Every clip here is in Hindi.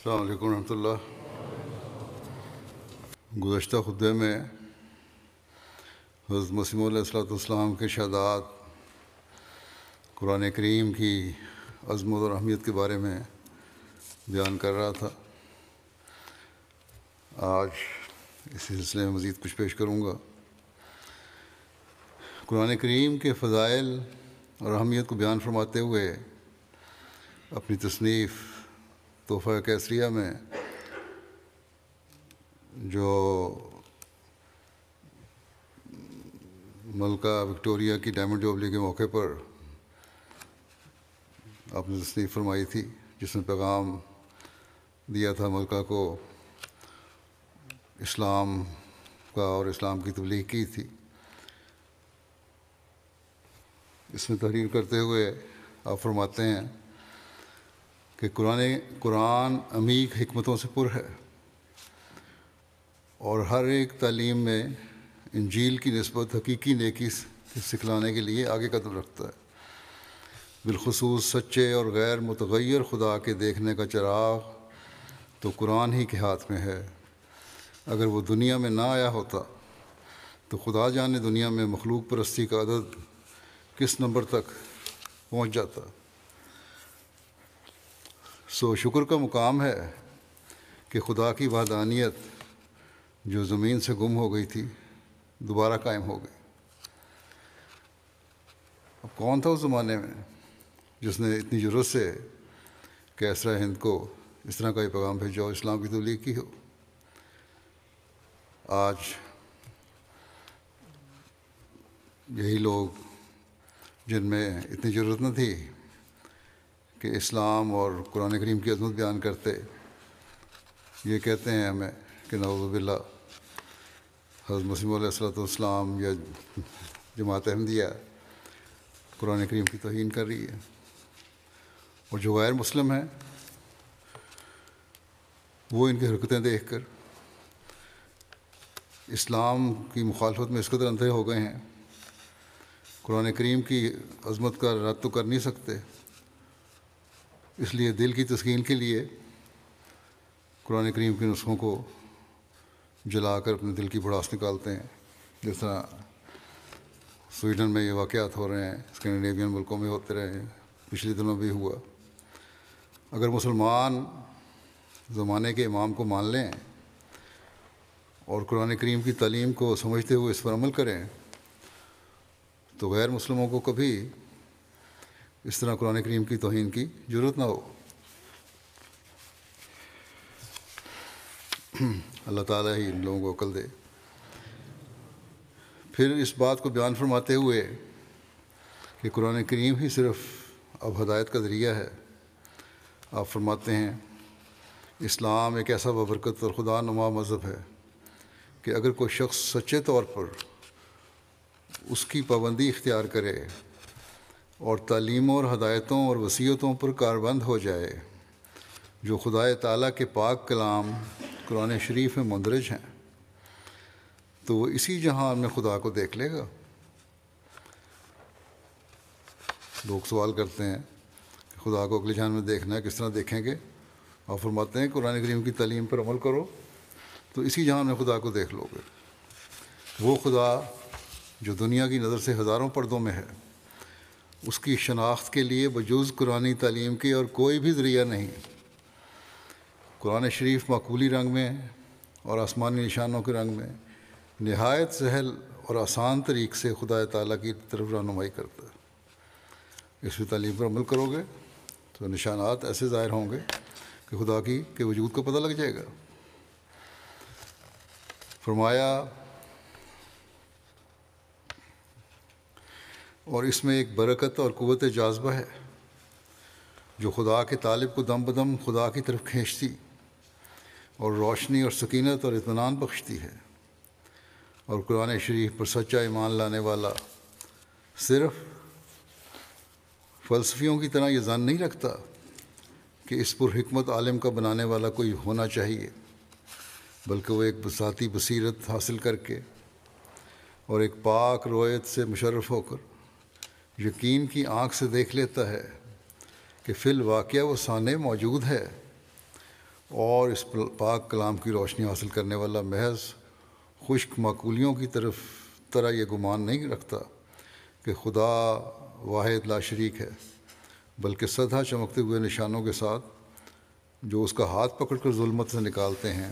अलैक्म वरहमल्ला गुज्त खुदे में हज़रत मसीम के शादात कुरान करीम की अजमत और अहमियत के बारे में बयान कर रहा था आज इस सिलसिले में मज़ीद कुछ पेश करूँगा कुरान करीम के फ़ज़ाइल और अहमियत को बयान फरमाते हुए अपनी तसनीफ़ तोहफा कैसरिया में जो मलका विक्टोरिया की डायमंड जुबली के मौके पर आपने तस्नीफ फरमाई थी जिसमें पैगाम दिया था मलका को इस्लाम का और इस्लाम की तबलीग की थी इसमें तहरीर करते हुए आप फरमाते हैं कि कुरान कुरान अमीक हमतों से पुर है और हर एक तालीम में इंजील की नस्बत हकीकी नेकी सिखलाने के लिए आगे कदम रखता है बिलखसूस सच्चे और गैर मतगैर खुदा के देखने का चराग तो कुरान ही के हाथ में है अगर वो दुनिया में ना आया होता तो खुदा जाने दुनिया में मखलूक परस्ती का अदद किस नंबर तक पहुँच जाता सो शुक्र का मुकाम है कि खुदा की वादानियत जो ज़मीन से गुम हो गई थी दोबारा कायम हो गई अब कौन था उस ज़माने में जिसने इतनी ज़रूरत से कैसरा हिंद को इस तरह का ये पैगाम भेजा हो इस्लाम की तबलीग तो की हो आज यही लोग जिनमें इतनी ज़रूरत न थी कि इस्लाम और कुरान करीम की अजमत बयान करते ये कहते हैं हमें कि नवज़बिल्ला हज़रत मसीम सलाम या जमात अहमदिया कुरान करीम की तोहन कर रही है और जो गैर मुस्लिम हैं वो इनकी हरकतें देख कर इस्लाम की मुखालफत में इस कदर अंधे हो गए हैं कुरान करीम की अजमत का रद्द तो कर नहीं सकते इसलिए दिल की तस्कीन के लिए कुरान करीम के नुस्खों को जलाकर अपने दिल की भड़ास निकालते हैं जिस तरह स्वीडन में ये वाक़ात हो रहे हैं स्कैंडिनेवियन मुल्कों में होते रहे हैं पिछले दिनों भी हुआ अगर मुसलमान ज़माने के इमाम को मान लें और कुरान करीम की तलीम को समझते हुए इस पर अमल करें तो गैर मुसलमों को कभी इस तरह कुरान करीम की तोहन की ज़रूरत ना हो अल्लाह ताला ही इन लोगों को अकल दे फिर इस बात को बयान फरमाते हुए कि कुरान करीम ही सिर्फ अब हदायत का ज़रिया है आप फरमाते हैं इस्लाम एक ऐसा बबरकत और खुदा नुमा मज़हब है कि अगर कोई शख्स सच्चे तौर पर उसकी पाबंदी इख्तियार करे और तलीमों और हदायतों और वसीयतों पर कारबंद हो जाए जो खुदा ताली के पाक कलाम कुरान शरीफ में मंदरज हैं तो वो इसी जहान में खुदा को देख लेगा लोग सवाल करते हैं कि खुदा को अगले जहान में देखना है किस तरह देखेंगे और फरमाते हैं कुरान करीम की तलीम पर अमल करो तो इसी जहान में खुदा को देख लोगे वो खुदा जो दुनिया की नज़र से हज़ारों पर्दों में है उसकी शनाख्त के लिए बजूज़ कुरानी तालीम के और कोई भी ज़रिया नहीं कुरान शरीफ मकूली रंग में और आसमानी निशानों के रंग में नहायत सहल और आसान तरीक़ से खुदा ताली की तरफ रहनुमाई करता है इस तालीम पर अमल करोगे तो निशानात ऐसे ज़ाहिर होंगे कि खुदा की के वजूद को पता लग जाएगा फरमाया और इसमें एक बरकत और क़वत जाज्बा है जो खुदा के तालब को दम बदम खुदा की तरफ खींचती और रोशनी और सकीनत और इतमान बख्शती है और कुरान शरीफ पर सच्चा ईमान लाने वाला सिर्फ फ़लसफ़ियों की तरह ये जान नहीं रखता कि इस पर हमत आलम का बनाने वाला कोई होना चाहिए बल्कि वो एक बसाती बसीरत हासिल करके और एक पाक रोयत से मुशरफ होकर यकीन की आँख से देख लेता है कि फ़िल वाक़ वो साने मौजूद है और इस पाक कलाम की रोशनी हासिल करने वाला महज खुश्क माकूलियों की तरफ तरह यह गुमान नहीं रखता कि खुदा वाहिद ला शरीक है बल्कि सदा चमकते हुए निशानों के साथ जो उसका हाथ पकड़ कर जुल्मत से निकालते हैं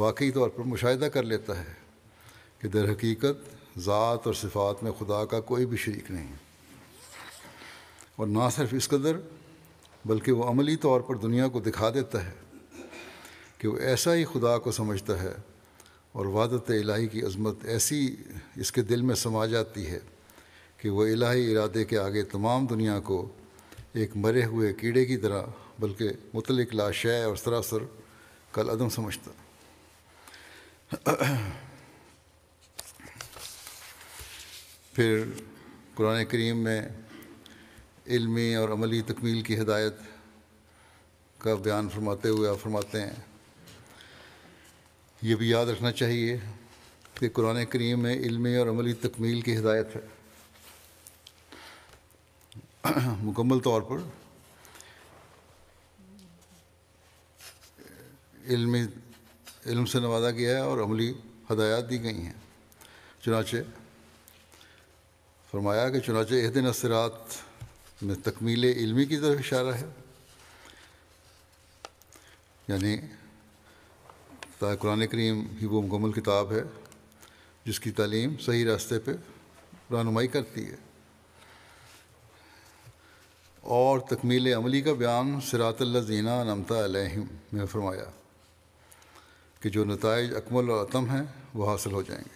वाकई तौर पर मुशाह कर लेता है कि दर हकीकत ज़ात और सिफात में खुदा का कोई भी शरीक नहीं और ना सिर्फ इस कदर बल्कि वो अमली तौर पर दुनिया को दिखा देता है कि वो ऐसा ही खुदा को समझता है और वादत इलाही की अजमत ऐसी इसके दिल में समा जाती है कि वह इलाही इरादे के आगे तमाम दुनिया को एक मरे हुए कीड़े की तरह बल्कि मुतलिक लाशय और सरासर कल अदम समझता फिर कुरान करीम में इल्मी और अमली तकमील की हदायत का बयान फरमाते हुए आप फरमाते हैं ये भी याद रखना चाहिए कि कुरान करीम में इल्मी और अमली तकमील की हदायत है मुकम्मल तौर पर इल्मी इल्म से नवाजा गया है और अमली हदायत दी गई हैं चुनाचे फरमाया कि चुनाचे दिन असरात में तकमील इल्मी की तरफ इशारा है यानी कुरान करीम ही वो मुकम्मल किताब है जिसकी तलीम सही रास्ते पर रहनुमाई करती है और तकमील अमली का बयान सरातल जीना नमता अलहम में फरमाया कि जो नतज अकमल और अतम हैं वो हासिल हो जाएंगे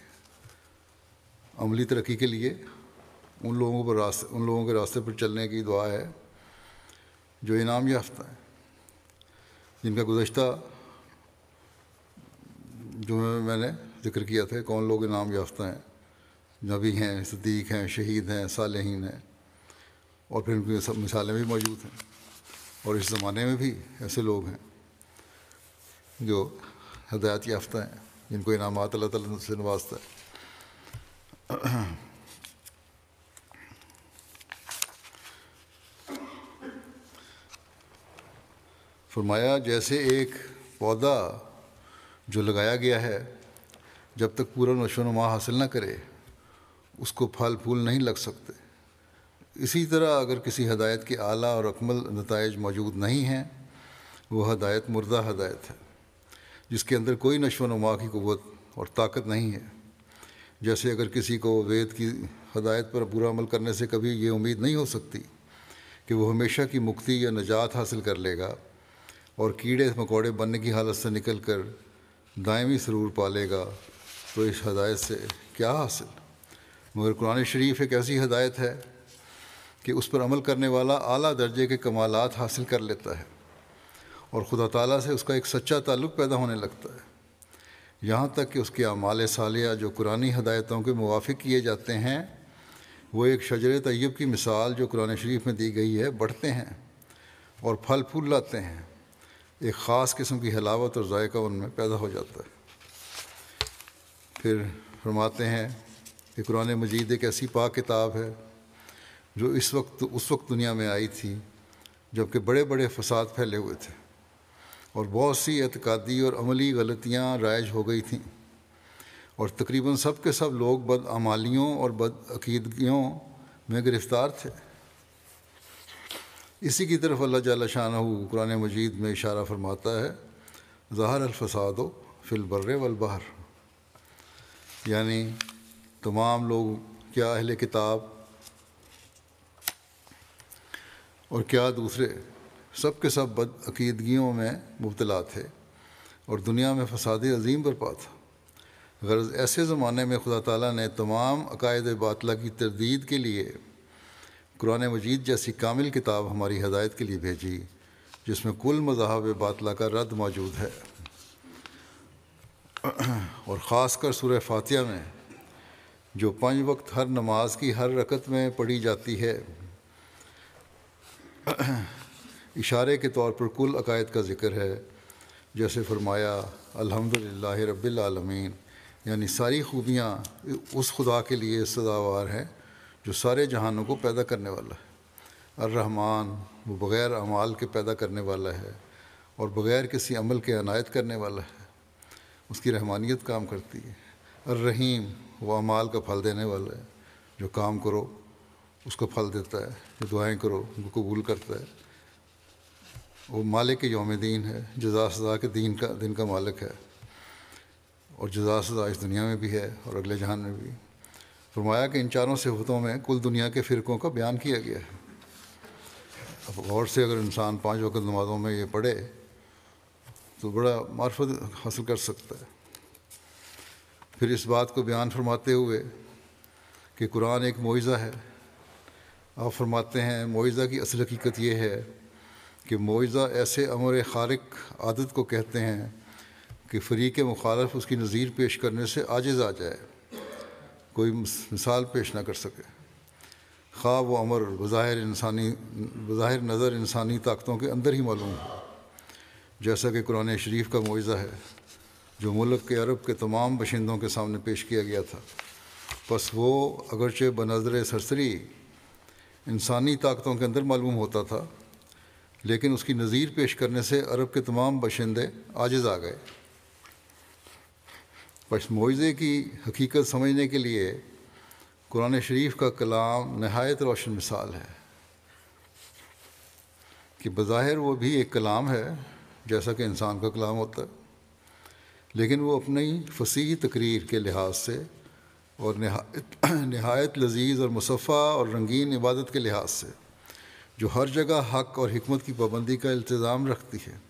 अमली तरक्की के लिए उन लोगों पर रास्ते उन लोगों के रास्ते पर चलने की दुआ है जो इनाम याफ्ता है जिनका गुज्त जो मैंने जिक्र किया था कौन लोग इनाम याफ्ता हैं नबी हैं सदीक हैं शहीद हैं सालहीन हैं और फिर उनकी सब मिसालें भी मौजूद हैं और इस ज़माने में भी ऐसे लोग हैं जो हदायत याफ्ता हैं जिनको इनामत अल्लाह ताला से नवाजता है फरमाया जैसे एक पौधा जो लगाया गया है जब तक पूरा नशोनुमा हासिल ना करे उसको फल फूल नहीं लग सकते इसी तरह अगर किसी हदायत के आला और अकमल नतज मौजूद नहीं हैं वह हदायत मुर्दा हदायत है जिसके अंदर कोई नशोनुमा की क़वत और ताकत नहीं है जैसे अगर किसी को वेद की हदायत पर पूरा अमल करने से कभी ये उम्मीद नहीं हो सकती कि वह हमेशा की मुक्ति या नजात हासिल कर लेगा और कीड़े मकोड़े बनने की हालत से निकल कर दायमी सरूर पालेगा तो इस हदायत से क्या हासिल मगर कुरान शरीफ एक ऐसी हदायत है कि उस पर अमल करने वाला आला दर्जे के कमालत हासिल कर लेता है और ख़ुदा ताला से उसका एक सच्चा ताल्लुक़ पैदा होने लगता है यहाँ तक कि उसके अमाल सालिया जो कुरानी हदायतों के मुआफ़ किए जाते हैं वो एक शजर तयब की मिसाल जो कुरान शरीफ में दी गई है बढ़ते हैं और फल फूल लाते हैं एक ख़ास किस्म की हलावत और जायका उनमें पैदा हो जाता है फिर फरमाते हैं कि कुरान मजीद एक ऐसी पाक किताब है जो इस वक्त उस वक्त दुनिया में आई थी जबकि बड़े बड़े फसाद फैले हुए थे और बहुत सी एतकादी और अमली गलतियाँ राइज हो गई थी और तकरीबन सब के सब लोग बदअमालियों और बदअकीदगियों में गिरफ़्तार थे इसी की तरफ अल्लाह जल शाह कुरान मजीद में इशारा फरमाता है ज़हर अलफसादो फिल बर्र वलबहर यानी तमाम लोग क्या अहल किताब और क्या दूसरे सब के सब बदअकीदगियों में मुबतला थे और दुनिया में फसाद अजीम पर पा था गर्ज़ ऐसे ज़माने में खुदा ताला ने तमाम अकायद बातला की तरदीद के लिए कुरान मजीद जैसी कामिल किताब हमारी हदायत के लिए भेजी जिसमें कुल मजाब बातला का रद्द मौजूद है और ख़ास कर सूर्य फातिया में जो पाँच वक्त हर नमाज की हर रकत में पढ़ी जाती है इशारे के तौर पर कुल अकायद का ज़िक्र है जैसे फरमाया अल्हम्दुलिल्लाह रब्बिल यानी सारी खूबियाँ उस खुदा के लिए सदावार हैं जो सारे जहानों को पैदा करने वाला है अर्रहमान वो बग़ैर अमाल के पैदा करने वाला है और बग़ैर किसी अमल के अनायत करने वाला है उसकी रहमानियत काम करती है अर्रहीम वो अमाल का फल देने वाला है जो काम करो उसको फल देता है जो दुआएँ करो उनको कबूल करता है वो मालिक के योम दीन है जजा सजा के दीन का दिन का मालिक है और जजा सजा इस दुनिया में भी है और अगले जहान में भी फरमाया कि इन चारों सिफतों में कुल दुनिया के फ़िरक़ों का बयान किया गया है अब गौर से अगर इंसान पाँच वक्त नमाज़ों में ये पढ़े तो बड़ा मार्फत हासिल कर सकता है फिर इस बात को बयान फरमाते हुए कि कुरान एक मुआवज़ा है आप फरमाते हैं मुआवज़ा की असल हकीकत ये है कि मुआवज़ा ऐसे अमर खारक आदत को कहते हैं कि फ़रीक मुखालफ उसकी नज़ीर पेश करने से आजिज़ आ जाए कोई मिसाल पेश ना कर सके ख्वाब व अमर बज़ाहिर इंसानी बज़ाहिर नज़र इंसानी ताकतों के अंदर ही मालूम हो जैसा कि कुरान शरीफ का मुआवजा है जो मुल्क के अरब के तमाम बशिंदों के सामने पेश किया गया था बस वो अगरचे बनजर सरसरी इंसानी ताकतों के अंदर मालूम होता था लेकिन उसकी नज़ीर पेश करने से अरब के तमाम बशिंदे आजिज़ आ गए मुआजे की हकीकत समझने के लिए कुरान शरीफ का कलाम नहायत रोशन मिसाल है कि बज़ाहिर वो भी एक कलाम है जैसा कि इंसान का कलाम होता है लेकिन वो अपनी फसी तकरीर के लिहाज से और नहायत लजीज़ और मुसफ़ा और रंगीन इबादत के लिहाज से जो हर जगह हक और हमत की पाबंदी का इल्तज़ाम रखती है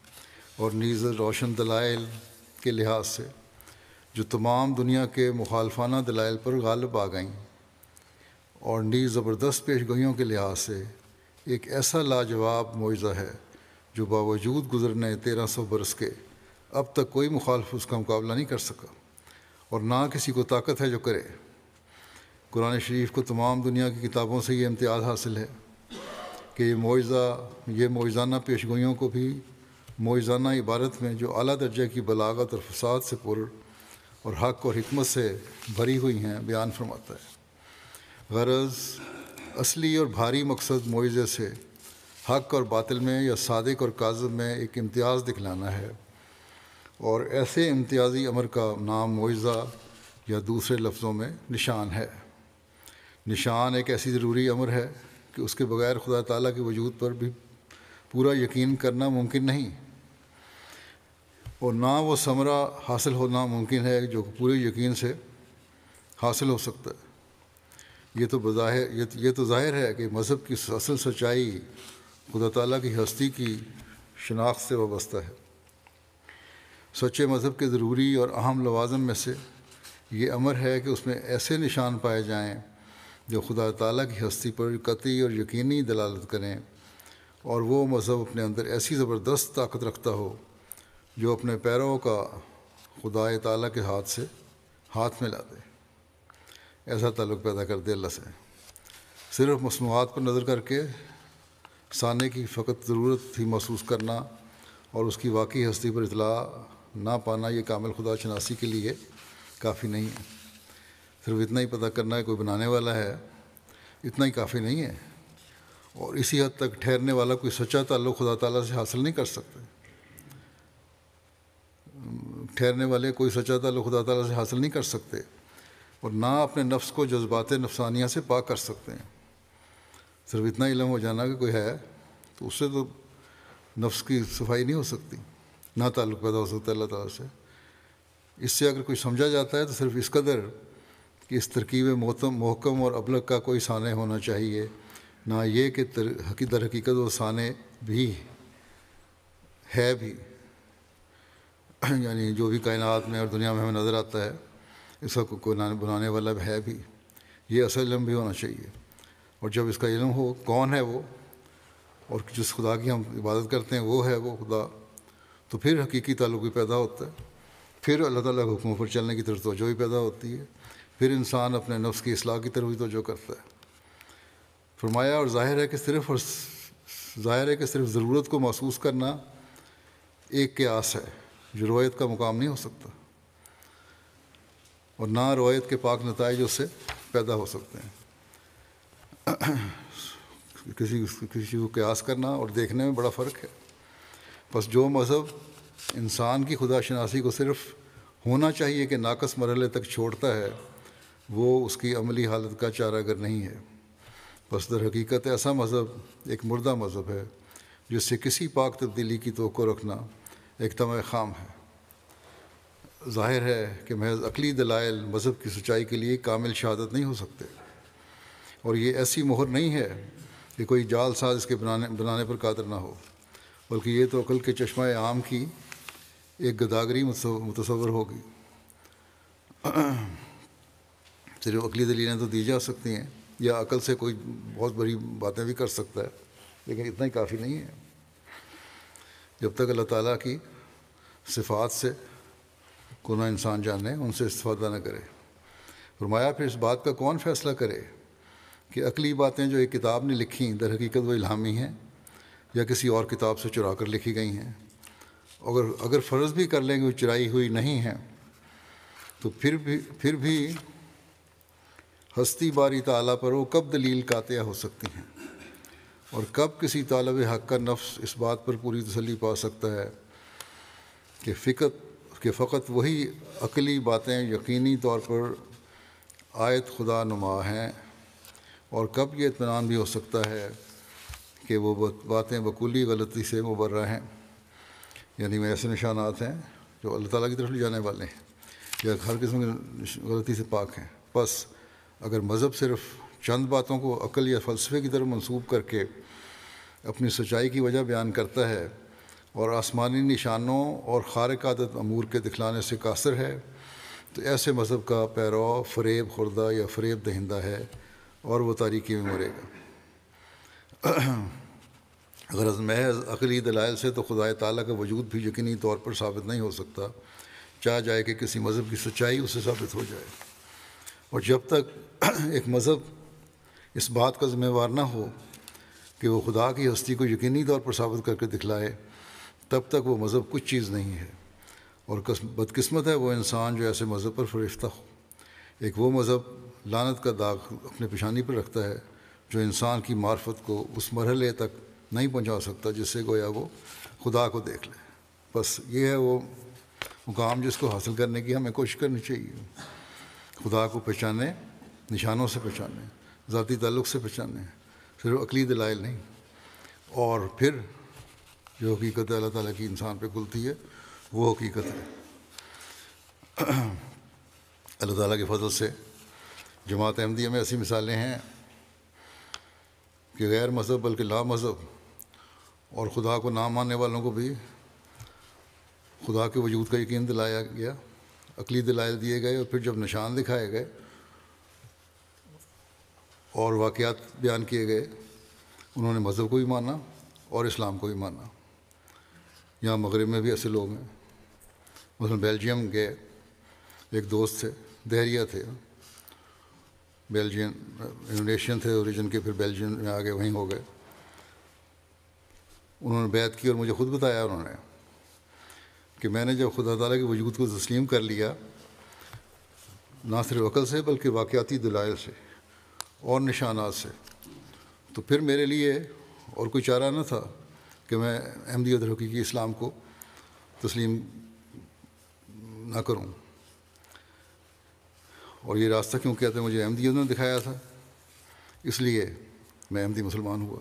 और नीज़ रोशन दलाइल के लिहाज से जो तमाम दुनिया के मुखालफाना दलाइल पर गालब आ गईं और नी ज़बरदस्त पेश गोइयों के लिहाज से एक ऐसा लाजवाब मुआजा है जो बावजूद गुजरने तेरह सौ बरस के अब तक कोई मुखालफ उसका मुकाबला नहीं कर सका और ना किसी को ताकत है जो करे कुरान शरीफ को तमाम दुनिया की किताबों से ये इम्तियाज़ हासिल है कि ये मुआजा ये मुआजाना पेश गोइयों को भी मुआजाना इबारत में जो अली दर्जे की बलागत और फसाद से पुर और हक और हमत से भरी हुई हैं बयान फरमाता है गरज असली और भारी मकसद मुआवजे से हक और बातिल में या सादक और काजब में एक इम्तियाज़ दिखलाना है और ऐसे इम्तियाज़ी अमर का नाम मुआवजा या दूसरे लफ्ज़ों में निशान है निशान एक ऐसी ज़रूरी अमर है कि उसके बगैर खुदा ताली के वजूद पर भी पूरा यकीन करना मुमकिन नहीं और ना वो समरा हासिल होना मुमकिन है जो पूरे यकीन से हासिल हो सकता है ये तो बज़ाहिर ये, तो, ये तो ज़ाहिर है कि मज़हब की असल सच्चाई खुदा ताली की हस्ती की शनाख्त से वाबस्ता है सच्चे मज़हब के ज़रूरी और अहम लवाजम में से ये अमर है कि उसमें ऐसे निशान पाए जाएँ जो खुदा ताली की हस्ती पर कतई और यकीनी दलालत करें और वो मज़हब अपने अंदर ऐसी ज़बरदस्त ताकत रखता हो जो अपने पैरों का खुदा ताला के हाथ से हाथ में ला दे ऐसा ताल्लुक़ पैदा कर दे अल्लाह से सिर्फ मसनूआत पर नज़र करके सानी की फ़कत ज़रूरत थी महसूस करना और उसकी वाकई हस्ती पर इतला ना पाना ये कामिल खुदा शनासी के लिए काफ़ी नहीं है सिर्फ इतना ही पता करना है कोई बनाने वाला है इतना ही काफ़ी नहीं है और इसी हद तक ठहरने वाला कोई सच्चा ताल्लुक़ खुदा ताला से हासिल नहीं कर सकते ठहरने वाले कोई सच्चा ताल्लुक खुदा तला से हासिल नहीं कर सकते और ना अपने नफ्स को जज्बात नफसानिया से पाक कर सकते हैं सिर्फ इतना इलम हो जाना कि कोई है तो उससे तो नफ्स की सफाई नहीं हो सकती ना ताल्लुक पैदा हो सकता है अल्लाह ताला से इससे अगर कोई समझा जाता है तो सिर्फ इस कदर कि इस तरकीब मोहतम महकम और अबलग का कोई साने होना चाहिए ना ये कि तर, दर हकीकत व साने भी है भी यानी जो भी कायनात में और दुनिया में हमें नज़र आता है इसका कोई बुलाने वाला है भी ये असल इलम भी होना चाहिए और जब इसका इलम हो कौन है वो और जिस खुदा की हम इबादत करते हैं वो है वो खुदा तो फिर हकीकी ताल्लुक भी पैदा होता है फिर अल्लाह ताली के हुक्मों पर चलने की तरफ तोजो भी पैदा होती है फिर इंसान अपने नफ्स की असलाह की तरफ भी तोजो करता है फरमाया और ज़ाहिर है कि सिर्फ और ज़ाहिर है कि सिर्फ ज़रूरत को महसूस करना एक क्यास है जो रवायत का मुकाम नहीं हो सकता और ना रवायत के पाक नतज उससे पैदा हो सकते हैं किसी किसी को क्यास करना और देखने में बड़ा फ़र्क है बस जो मज़हब इंसान की खुदा शनासी को सिर्फ होना चाहिए कि नाकस मरहले तक छोड़ता है वो उसकी अमली हालत का चारागर नहीं है बस दर हकीकत ऐसा मज़हब एक मुर्दा मज़हब है जिससे किसी पाक तब्दीली की तो रखना एक तम तो खाम है ज़ाहिर है कि महज अकली दलाइल मज़हब की सच्चाई के लिए कामिल शहादत नहीं हो सकते और ये ऐसी मोहर नहीं है कि कोई जाल साज इसके बनाने बनाने पर कादर ना हो बल्कि ये तो अकल के चश्मा आम की एक गदागरी मुतसवर होगी सिर्फ अकली दलीलें तो दी जा सकती हैं या अकल से कोई बहुत बड़ी बातें भी कर सकता है लेकिन इतना ही काफ़ी नहीं है जब तक अल्लाह ताला की सिफात से को ना इंसान जाने उनसे इस्ता ना करे फरमाया फिर इस बात का कौन फ़ैसला करे कि अकली बातें जो एक किताब ने लिखी दर हकीकत वो इलामी हैं या किसी और किताब से चुरा कर लिखी गई हैं अगर अगर फ़र्ज़ भी कर लेंगे वो चुराई हुई नहीं है तो फिर भी फिर भी हस्ती बारी ताला पर वो कब दलील कातिया हो सकती हैं और कब किसी तालब हक का नफ्स इस बात पर पूरी तसली पा सकता है कि फ़िक्र के फ़कत वही अकली बातें यकीनी तौर पर आयत खुदा नुमा हैं और कब ये इतमान भी हो सकता है कि वो बातें बकुली गलती से मुबर्रा हैं यानी वह ऐसे निशानात हैं जो अल्लाह ताला की तरफ ले जाने वाले हैं या हर किस्म की गलती से पाक हैं बस अगर मज़हब सिर्फ चंद बातों को अकल या फ़लसफ़े की तरफ मनसूब करके अपनी सच्चाई की वजह बयान करता है और आसमानी निशानों और खारक आदत अमूर के दिखलाने से कासर है तो ऐसे मज़हब का पैरव फरेब खुर्दा या फरेब दहिंदा है और वह तारीख़ी में मरेगा गरज महज अकली दलाइल से तो खुदा ताली का वजूद भी यकीनी तौर पर साबित नहीं हो सकता चाह जाए कि किसी मज़हब की सच्चाई उससे साबित हो जाए और जब तक एक मज़हब इस बात का ज़िम्मेवार ना हो कि वह खुदा की हस्ती को यकीनी तौर पर साबित करके दिखलाए तब तक वो मज़हब कुछ चीज़ नहीं है और बदकस्मत है वो इंसान जो ऐसे मज़हब पर फरिश्ता हो एक वो मज़हब लानत का दाग अपने पेशानी पर रखता है जो इंसान की मार्फत को उस मरहले तक नहीं पहुँचा सकता जिससे गोया वो खुदा को देख ले बस ये है वो मुकाम जिसको हासिल करने की हमें कोशिश करनी चाहिए खुदा को पहचाने निशानों से पहचाने ज़ाती ताल्लुक़ से पहचाने सिर्फ अकली दलाइल नहीं और फिर जो हकीकत अल्लाह ताला की इंसान पे खुलती है वो हकीकत है अल्लाह ताला के फजल से जमात अहमदिया में ऐसी मिसालें हैं कि गैर मज़हब बल्कि ला मज़हब और खुदा को ना मानने वालों को भी खुदा के वजूद का यकीन दिलाया गया अकली दलाल दिए गए और फिर जब निशान दिखाए गए और वाक़ात बयान किए गए उन्होंने मज़हब को भी माना और इस्लाम को भी माना यहाँ मगरब में भी ऐसे लोग हैं उसमें बेल्जियम के एक दोस्त थे दहरिया थे बेल्जियन इंडोनेशियन थे ओरिजिन के फिर बेल्जियन में आगे वहीं हो गए उन्होंने बैत की और मुझे ख़ुद बताया उन्होंने कि मैंने जब खुदा तला के वजूद को तस्लीम कर लिया ना सिर्फ अकल से बल्कि वाक़ाती दलाइल से और निशाना से तो फिर मेरे लिए और कोई चारा न था कि मैं अहमदी और हकीकी इस्लाम को तस्लीम ना करूं और ये रास्ता क्यों कहते हैं मुझे अहमदियों ने दिखाया था इसलिए मैं अहमदी मुसलमान हुआ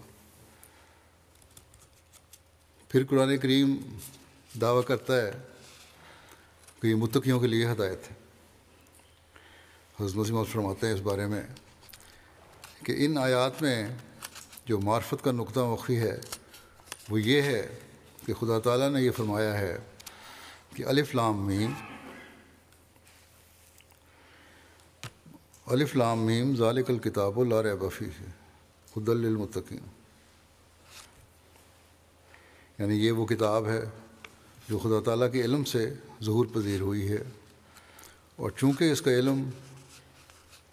फिर कुरान करीम दावा करता है कि ये मुतकियों के लिए हदायत है हजमत फरमाते हैं इस बारे में कि इन आयात में जो मार्फत का नुकता मखी है वो ये है कि खुदा ताला ने ये फरमाया है कि अलिफ लाम मीम अलिफ लाम मीम ज़ालिकल किताब ला रबफ़ी है खुदलमतकीन यानी ये वो किताब है जो खुदा ताला के इलम से जहूर पजीर हुई है और चूँकि इसका इलम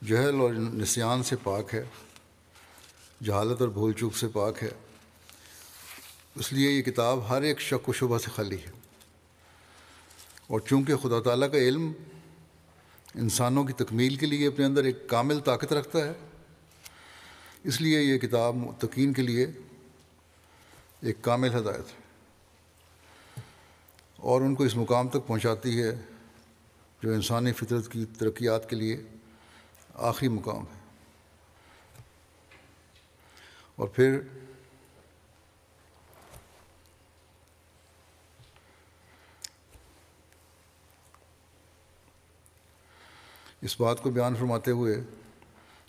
जहल और नसियान से पाक है जहालत और भूल चूक से पाक है इसलिए ये किताब हर एक शक व शुबा से खाली है और चूँकि खुदा ताली का इल्म इंसानों की तकमील के लिए अपने अंदर एक कामिल ताकत रखता है इसलिए ये किताब तकीन के लिए एक कामिल हदायत है और उनको इस मुकाम तक पहुंचाती है जो इंसानी फितरत की तरक्यात के लिए आखिरी मुकाम है और फिर इस बात को बयान फरमाते हुए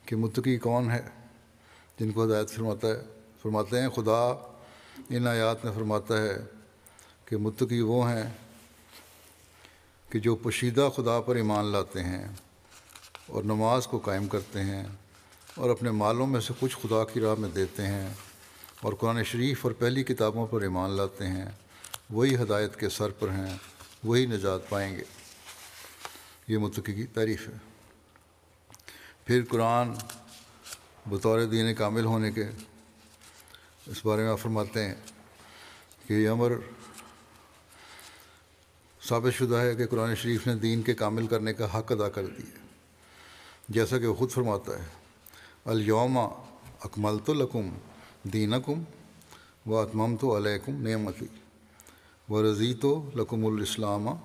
कि मुतकी कौन है जिनको हदायत फरमाता है फरमाते हैं खुदा इन आयात में फरमाता है कि मुतकी वो हैं कि जो पोशीदा खुदा पर ईमान लाते हैं और नमाज को कायम करते हैं और अपने मालों में से कुछ खुदा की राह में देते हैं और कुरान शरीफ और पहली किताबों पर ईमान लाते हैं वही हदायत के सर पर हैं वही निजात पाएंगे ये मतकी की तारीफ है फिर कुरान बतौर दीन कामिल होने के इस बारे में फरमाते हैं कि ये अमर साबित शुदा है कि कुरान शरीफ ने दीन के कामिल करने का हक अदा कर दिया जैसा कि वह खुद फरमाता है अलयोमा अकमल तो लकुम दीनकुम व आत्मम तो अलैकुम नियमती व रज़ी तो लकुमल इस्लामा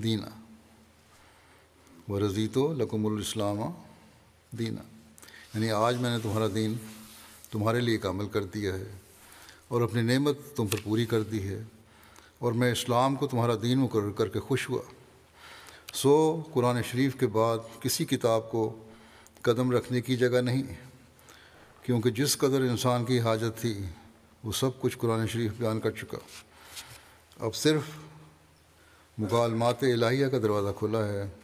दीना व रज़ी तो लकमलाम दीना यानी आज मैंने तुम्हारा दीन तुम्हारे लिए कामिल कर दिया है और अपनी नमत तुम पर पूरी कर दी है और मैं इस्लाम को तुम्हारा दीन मुकर करके खुश हुआ सो कुरान शरीफ के बाद किसी किताब को कदम रखने की जगह नहीं क्योंकि जिस कदर इंसान की हाजत थी वो सब कुछ कुरान शरीफ बयान कर चुका अब सिर्फ मुकालमात इलाहिया का दरवाज़ा खुला है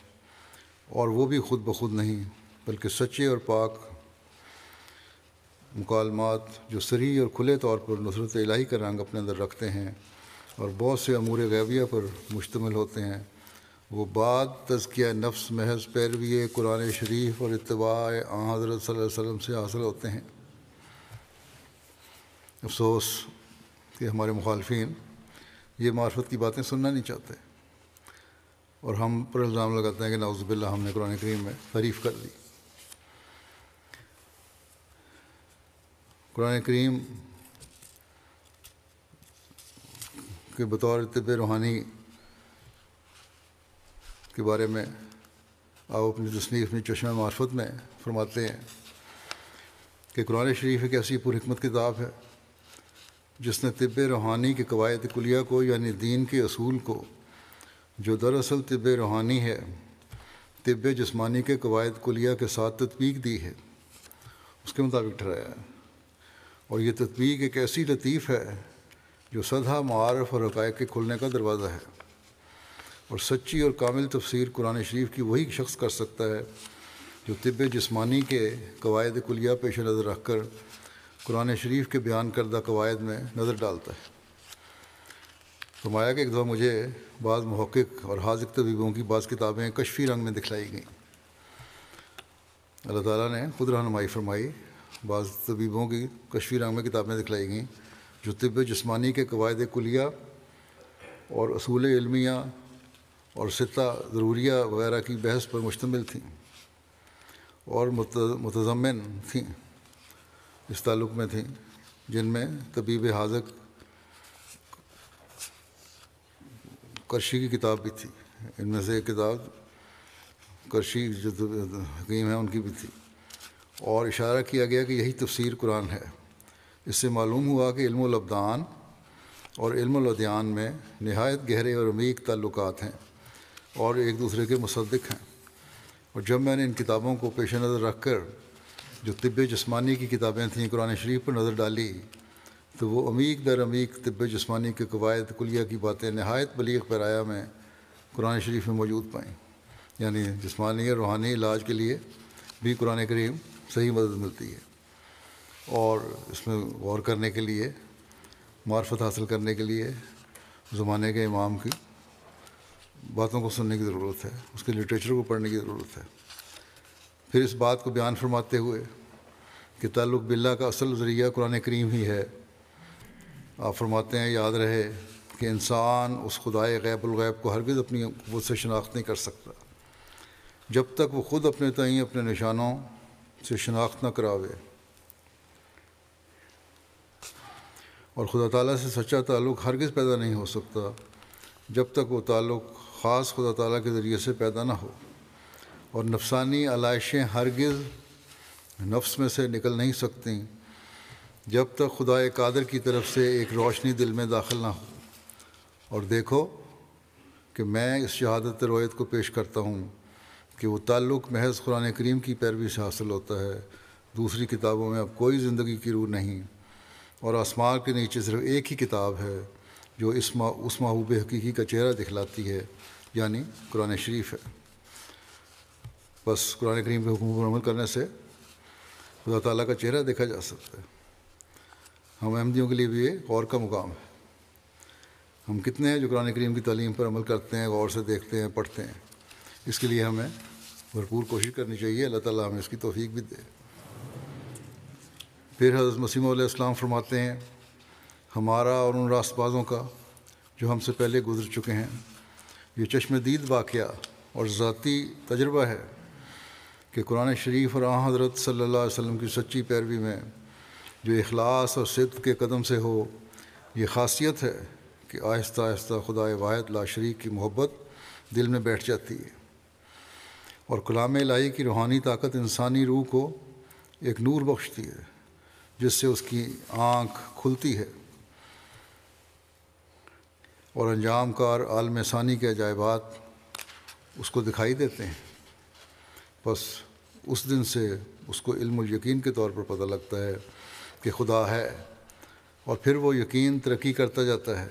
और वो भी खुद ब खुद नहीं बल्कि सच्चे और पाक मुकालमात जो सरी और खुले तौर पर नुसरत इलाही का रंग अपने अंदर रखते हैं और बहुत से अमूर गैबिया पर मुश्तमिल होते हैं वो बाद तजकिया नफ्स महज पैरवी कुरान शरीफ और इतबा हज़रत वसम से हासिल होते हैं अफसोस कि हमारे मुखालफी ये मार्फत की बातें सुनना नहीं चाहते और हम पर इल्ज़ाम लगाते हैं कि नाउज़बिल्ला हमने कुरान करीम में तारीफ़ कर दी कुरान करीम के बतौर तब रूहानी के बारे में आप अपनी तसनीफ़ अपनी चश्म मार्फत में फरमाते हैं कि कुरान शरीफ एक ऐसी पुरहमत किताब है जिसने तब रूहानी के कवायद कुलिया को यानी दीन के असूल को जो दरअसल तिब रूहानी है तिब जिस्मानी के कवायद कुलिया के साथ तदबीक दी है उसके मुताबिक ठहराया है और ये तदबीक एक ऐसी लतीफ़ है जो सदा मारफ और हक़ के खुलने का दरवाज़ा है और सच्ची और कामिल तफसीर कुरान शरीफ की वही शख्स कर सकता है जो तिब जिस्मानी के कवायद कुलिया पेश नज़र रख कर कुरान शरीफ के बयान करदा कवायद में नज़र डालता है फरमाया कि एक दफ़ा मुझे बाद महक़ और हाजिक तबीबों की बाज़ किताबें कशफी रंग में दिखलाई गई अल्लाह ताला ने खुद रहनमाई फरमाई बाज़ तबीबों की कशफी रंग में किताबें दिखलाई गई जो तब जिसमानी के कवायद कुलिया और असूल इलमिया और सता ज़रूरिया वगैरह की बहस पर मुश्तमिल थी और मतजमन थी इस ताल्लुक़ में थी जिनमें तबीब हाजक करशी की किताब भी थी इनमें से एक किताब करशी जो हकीम है उनकी भी थी और इशारा किया गया कि यही तफसीर कुरान है इससे मालूम हुआ कि इल्मदान और इल्मदयान में नहायत गहरे और अमीक ताल्लुक हैं और एक दूसरे के मुसदक हैं और जब मैंने इन किताबों को पेश नज़र रख कर जो तिब जस्मानी की किताबें थीं कुरान शरीफ पर नज़र डाली तो वो अमीक दर अमीक तब जिसमानी के कवायद कुलिया की बातें नहायत बलीग पैराया में कुरान शरीफ में मौजूद पाएँ यानी जस्मानी और रूहानी इलाज के लिए भी कुरान करीम सही मदद मिलती है और इसमें गौर करने के लिए मार्फत हासिल करने के लिए ज़माने के इमाम की बातों को सुनने की ज़रूरत है उसके लिटरेचर को पढ़ने की ज़रूरत है फिर इस बात को बयान फरमाते हुए कि ताल्लुक़ बिल्ला का असल ज़रिया कुरान करीम ही है आप फरमाते हैं याद रहे कि इंसान उस खुदाए गैबुलगैब को हरगज़ अपनी वो से शनाख्त नहीं कर सकता जब तक वो ख़ुद अपने तई अपने निशानों से शनाख्त न करावे और खुदा ताला से सच्चा ताल्लुक़ हरगज़ पैदा नहीं हो सकता जब तक वो ताल्लुक़ ख़ास खुदा ताला के ज़रिए से पैदा ना हो और नफसानी आलाइशें हरगज़ नफ्स में से निकल नहीं सकती जब तक खुदा कादर की तरफ से एक रोशनी दिल में दाखिल ना हो और देखो कि मैं इस शहादत रोयत को पेश करता हूँ कि वो ताल्लुक़ महज कुरान करीम की पैरवी से हासिल होता है दूसरी किताबों में अब कोई ज़िंदगी की रूह नहीं और आसमान के नीचे सिर्फ एक ही किताब है जो इस मा, उस महबूब हकीकी का चेहरा दिखलाती है यानी कुरान शरीफ है बस कुरान करीम के हुकूम पर अमल करने से खुदा तला का चेहरा देखा जा सकता है हम अहमदियों के लिए भी एक गौर का मुकाम है हम कितने हैं जो कुरान करीम की तलीम पर अमल करते हैं गौर से देखते हैं पढ़ते हैं इसके लिए हमें भरपूर कोशिश करनी चाहिए अल्लाह ताला हमें इसकी तोफीक भी दे फिर हज़रत मसीम इस्लाम फरमाते हैं हमारा और उन रास्तबाज़ों का जो हमसे पहले गुजर चुके हैं ये चश्मदीद वाक़ और ज़ाती तजर्बा है कि कुरान शरीफ और आ हज़रत सल्ला वसम की सच्ची पैरवी में जो अखलास और सिद्ध के कदम से हो ये खासियत है कि आहिस्ता आहिस्ता खुदा वाहद ला शरीक की मोहब्बत दिल में बैठ जाती है और कलाम लाही की रूहानी ताकत इंसानी रूह को एक नूर बख्शती है जिससे उसकी आँख खुलती है और अंजाम कार आलम सानी के अजायबात उसको दिखाई देते हैं बस उस दिन से उसको इल्म यकीन के तौर पर पता लगता है कि खुदा है और फिर वो यकीन तरक्की करता जाता है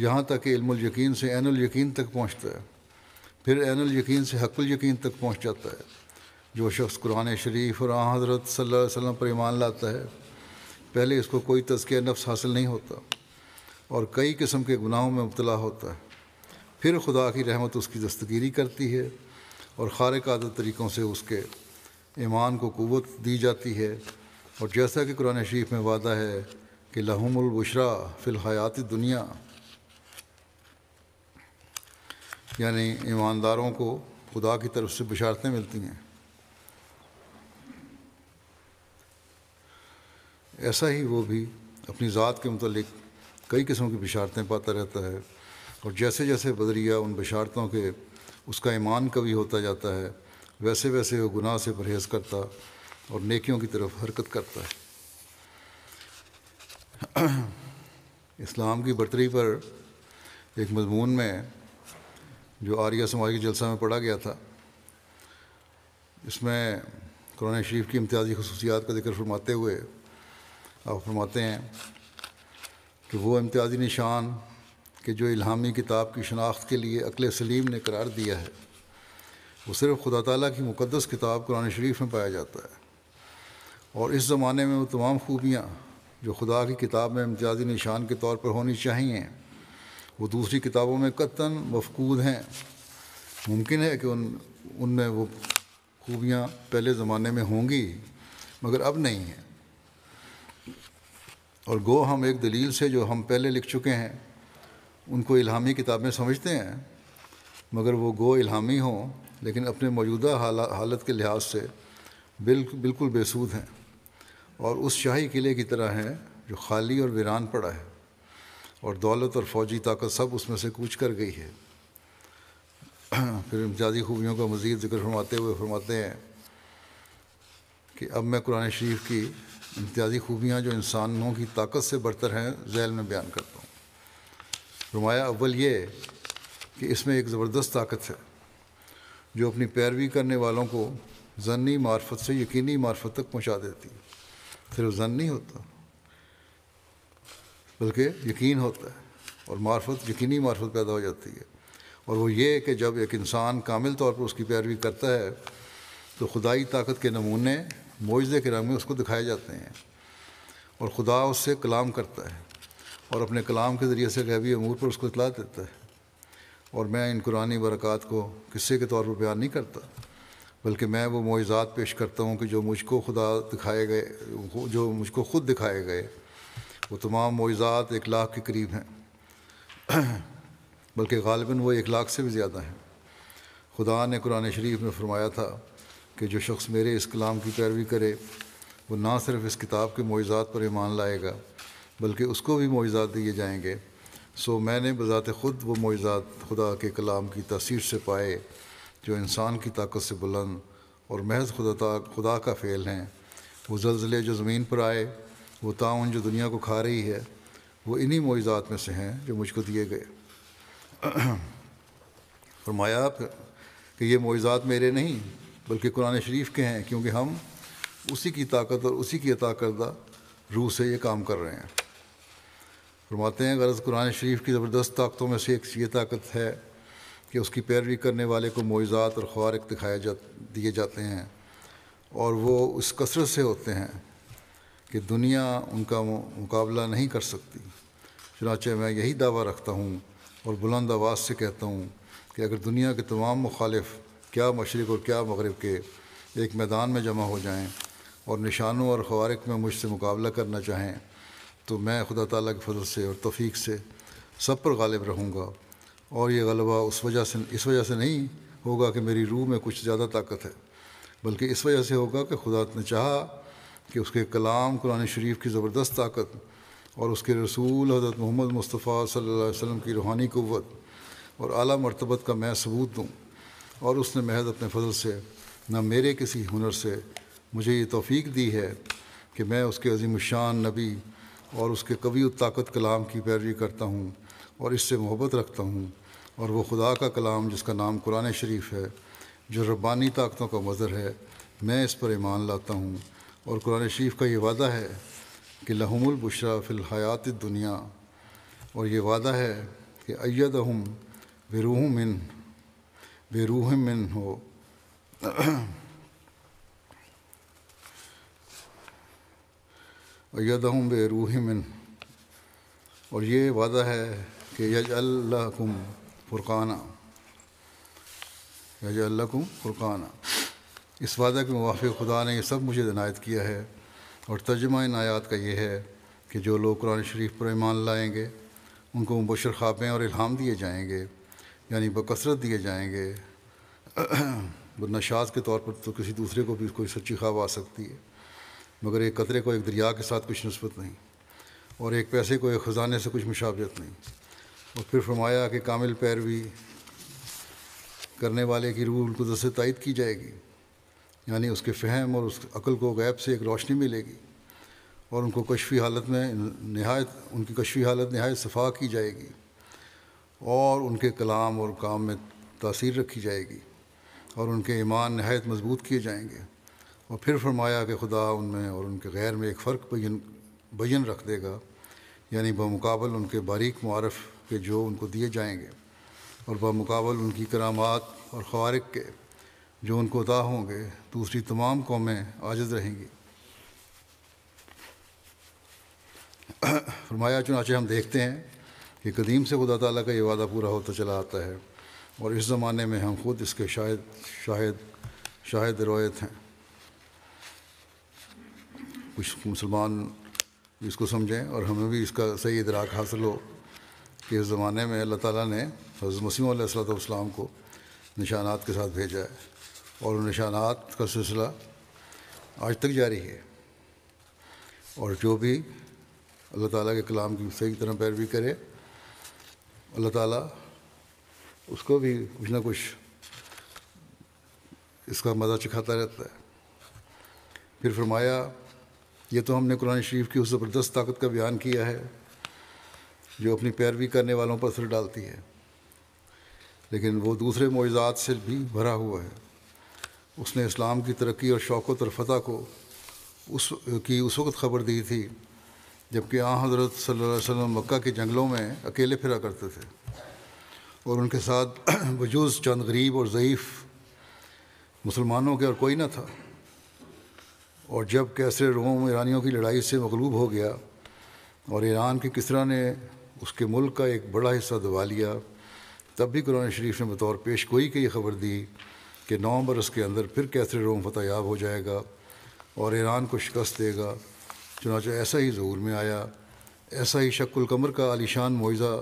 यहाँ तक कि इल्मुल यकीन से एनुल यकीन तक पहुँचता है फिर एनुल यकीन से हकुल यकीन तक पहुँच जाता है जो शख्स कुरान शरीफ और हज़रत सल्लल्लाहु अलैहि वसल्लम पर ईमान लाता है पहले इसको कोई तज़किया नफ्स हासिल नहीं होता और कई किस्म के गुनाहों में मुबला होता है फिर खुदा की रहमत उसकी दस्तगीरी करती है और खारक आदत तरीक़ों से उसके ईमान को क़वत दी जाती है और जैसा कि कुरान शरीफ में वादा है कि लहमुलबशरा फ़िलहयात दुनिया यानी ईमानदारों को खुदा की तरफ से बशारतें मिलती हैं ऐसा ही वो भी अपनी ज़ात के मतलब कई किस्म की बशारतें पाता रहता है और जैसे जैसे बदरिया उन बशारतों के उसका ईमान कभी होता जाता है वैसे वैसे वो गुनाह से परहेज़ करता और नेकियों की तरफ हरकत करता है इस्लाम की बर्तरी पर एक मजमून में जो आर्या समाज के जलसा में पढ़ा गया था इसमें कुरान शरीफ की इम्तियाजी खसूसियात का जिक्र फरमाते हुए आप फरमाते हैं कि वो इम्तियाजी निशान कि जो इल्हामी किताब की शनाख्त के लिए अकल सलीम ने करार दिया है वो सिर्फ़ खुदा ताली की मुक़दस किताब कुरान शरीफ में पाया जाता है और इस ज़माने में वो तमाम खूबियाँ जो खुदा की किताब में इम्तियाजी निशान के तौर पर होनी चाहिए वो दूसरी किताबों में कतन मफकूद हैं मुमकिन है कि उन उनमें वो खूबियाँ पहले ज़माने में होंगी मगर अब नहीं हैं और गो हम एक दलील से जो हम पहले लिख चुके हैं उनको इलामी किताबें समझते हैं मगर वो गो इलामी हों लेकिन अपने मौजूदा हालत के लिहाज से बिल्कुल बिल्कुल बेसूद हैं और उस शाही किले की तरह है जो खाली और वीरान पड़ा है और दौलत और फौजी ताकत सब उसमें से कूच कर गई है फिर इम्तियाजी खूबियों का मज़ीद जिक्र फरमाते हुए फरमाते हैं कि अब मैं कुरान शरीफ की इम्तियाजी खूबियाँ जो इंसानों की ताकत से बढ़तर हैं जैल में बयान करता हूँ रुमाया अव्वल ये कि इसमें एक ज़बरदस्त ताकत है जो अपनी पैरवी करने वालों को जन्नी मार्फत से यकीनी मार्फत तक पहुँचा देती है फिर वो जन नहीं होता बल्कि यकीन होता है और मार्फत यकीनी मार्फत पैदा हो जाती है और वो ये कि जब एक इंसान कामिल तौर पर उसकी पैरवी करता है तो खुदाई ताकत के नमूने मुजदे के रंग में उसको दिखाए जाते हैं और खुदा उससे कलाम करता है और अपने कलाम के ज़रिए से गैबी अमूर पर उसको इतला देता है और मैं इन कुरानी बरक़ात को किस्से के तौर पर बयान नहीं करता बल्कि मैं वो मुआज़ात पेश करता हूँ कि जो मुझको खुदा दिखाए गए जो मुझको ख़ुद दिखाए गए वो तमाम मुआज़ात एक लाख के करीब हैं बल्कि गालिबा वो एक लाख से भी ज़्यादा हैं खुदा ने कुरान शरीफ में फरमाया था कि जो शख्स मेरे इस कलाम की पैरवी करे वो ना सिर्फ इस किताब के मुआज़ात पर ईमान लाएगा बल्कि उसको भी मुआज़ात दिए जाएंगे सो मैंने बज़ात ख़ुद वो मुआज़ात खुदा के कलाम की तसीर से पाए जो इंसान की ताकत से बुलंद और महज खुदा खुदा का फ़ेल हैं वो जल्जले जो ज़मीन पर आए वो ताउन जो दुनिया को खा रही है वो इन्हीं मुआजात में से हैं जो मुझको दिए गए फरमाया कि ये मुआजात मेरे नहीं बल्कि कुरान शरीफ के हैं क्योंकि हम उसी की ताकत और उसी की अता करदा रूह से ये काम कर रहे हैं फरमाते हैं गरज कुरान शरीफ की ज़बरदस्त ताकतों में से एक ये ताकत है कि उसकी पैरवी करने वाले को मोज़ात और ख्वारक दिखाए जा दिए जाते हैं और वो उस कसरत से होते हैं कि दुनिया उनका मुकाबला नहीं कर सकती चुनाचे मैं यही दावा रखता हूँ और बुलंद आवाज़ से कहता हूँ कि अगर दुनिया के तमाम मुखालिफ क्या मशरक़ और क्या मगरब के एक मैदान में जमा हो जाएँ और निशानों और ख़वारक में मुझसे मुकाबला करना चाहें तो मैं खुदा ताली के फजल से और तफीक से सब पर गालिब रहूँगा और ये गलबा उस वजह से इस वजह से नहीं होगा कि मेरी रूह में कुछ ज़्यादा ताकत है बल्कि इस वजह से होगा कि खुदा ने चाहा कि उसके कलाम कुरान शरीफ की ज़बरदस्त ताकत और उसके रसूल हज़रत मोहम्मद मुस्तफ़ा सल्लल्लाहु अलैहि वसल्लम की रूहानी क़वत और आला मरतबत का मैं सबूत दूँ और उसने महज अपने फजल से न मेरे किसी हुनर से मुझे ये तोफ़ी दी है कि मैं उसके अजीम शान नबी और उसके कवी ताकत कलाम की पैरवी करता हूँ और इससे मोहब्बत रखता हूँ और वो खुदा का कलाम जिसका नाम कुरान शरीफ है जो रबानी ताकतों का मज़र है मैं इस पर ईमान लाता हूँ और कुरान शरीफ का ये वादा है कि लहमुल बुशरा फिल हयात दुनिया और ये वादा है कि अयद हम बेरूह मिन बेरूह मिन हो अयद हम बेरूह मिन और ये वादा है कि यज अल्लाह फुरकाना यजल्लकुम फुरकाना इस वादा के मुवाफ़ खुदा ने यह सब मुझे इनायत किया है और तर्जमा इन आयात का ये है कि जो लोग कुरान शरीफ पर ईमान लाएँगे उनको मुबशर ख्वाबें और इल्हाम दिए जाएँगे यानी बकसरत दिए जाएँगे जाएंगे नशाज के तौर पर तो किसी दूसरे को भी कोई सच्ची ख्वाब आ सकती है मगर एक कतरे को एक दरिया के साथ कुछ नस्बत नहीं और एक पैसे को एक ख़जाने से कुछ मुशावत नहीं और फिर फरमाया कि कामिल पैरवी करने वाले की रूह उनको से तायद की जाएगी यानी उसके फहम और उस अकल को गैब से एक रोशनी मिलेगी और उनको कशफी हालत में नहायत उनकी कशफी हालत नहायत सफ़ा की जाएगी और उनके कलाम और काम में तासीर रखी जाएगी और उनके ईमान नहायत मजबूत किए जाएंगे और फिर फरमाया कि खुदा उनमें और उनके गैर में एक फ़र्क बयन रख देगा यानी बमुकाबल उनके बारीक मारफ़ के जो उनको दिए जाएंगे और बामुकाबल उनकी करामात और ख़वारक के जो उनको अदा होंगे दूसरी तो तमाम कौमें आजद रहेंगी फरमाया चुनाचे हम देखते हैं कि कदीम से खुदा ताली का ये वादा पूरा होता चला आता है और इस ज़माने में हम खुद इसके शायद शायद शायद रोयत हैं कुछ मुसलमान इसको समझें और हमें भी इसका सही इदराक हासिल हो कि इस ज़माने में अल्लाह ताला ने हज़रत मसीम सलाम को निशानात के साथ भेजा है और निशानात का सिलसिला आज तक जारी है और जो भी अल्लाह ताला के कलाम की सही तरह पैरवी करे अल्लाह ताला उसको भी कुछ ना कुछ इसका मज़ा चिखाता रहता है फिर फरमाया ये तो हमने कुरान शरीफ की उस ज़बरदस्त ताकत का बयान किया है जो अपनी पैरवी करने वालों पर असर डालती है लेकिन वो दूसरे मुआजात से भी भरा हुआ है उसने इस्लाम की तरक्की और शौकत और फतह को उस की उस वक्त खबर दी थी जबकि आ हज़रत वसल्लम मक्का के जंगलों में अकेले फिरा करते थे और उनके साथ बजूस चंद गरीब और ज़यीफ़ मुसलमानों के और कोई ना था और जब कैसे रोम ईरानियों की लड़ाई से मकलूब हो गया और ईरान के किसरा ने उसके मुल्क का एक बड़ा हिस्सा दबा लिया तब भी कुरान शरीफ ने बतौर पेश गोई की यह खबर दी कि नौ बरस के अंदर फिर कैसे रोम फतयाब हो जाएगा और ईरान को शिकस्त देगा चुनाचा ऐसा ही जहूर में आया ऐसा ही शक्ल कमर का आलिशान मुआजा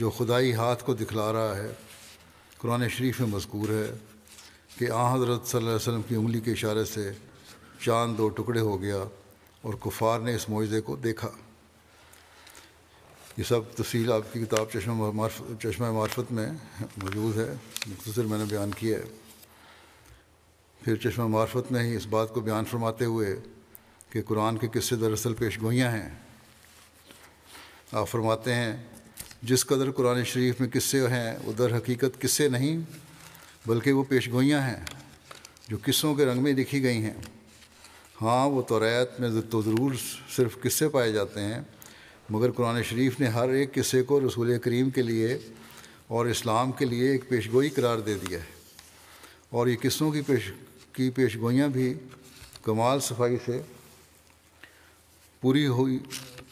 जो खुदाई हाथ को दिखला रहा है कुरान शरीफ में मजकूर है कि आ हज़रत सल्लल्लाहु वसल्लम की उंगली के इशारे से चांद दो टुकड़े हो गया और कुफार ने इस मुआजे को देखा ये सब तफसील आपकी किताब चश्मा मार्फ, चश्मा मार्फत में मौजूद है मुख्तर मैंने बयान किया है फिर चश्मा मार्फत में ही इस बात को बयान फरमाते हुए कि कुरान के किस्से दरअसल पेश गोइयाँ हैं आप फरमाते हैं जिस कदर कुरान शरीफ में किस्से हैं वो दर हकीकत किस्से नहीं बल्कि वो पेश गोइयाँ हैं जो किस्सों के रंग में लिखी गई हैं हाँ वो तो में तो ज़रूर सिर्फ किस्से पाए जाते हैं मगर कुरान शरीफ ने हर एक किस्से को रसूल करीम के लिए और इस्लाम के लिए एक पेश गोई करार दे दिया है और ये किस्सों की पेश की पेश गोइयाँ भी कमाल सफाई से पूरी हुई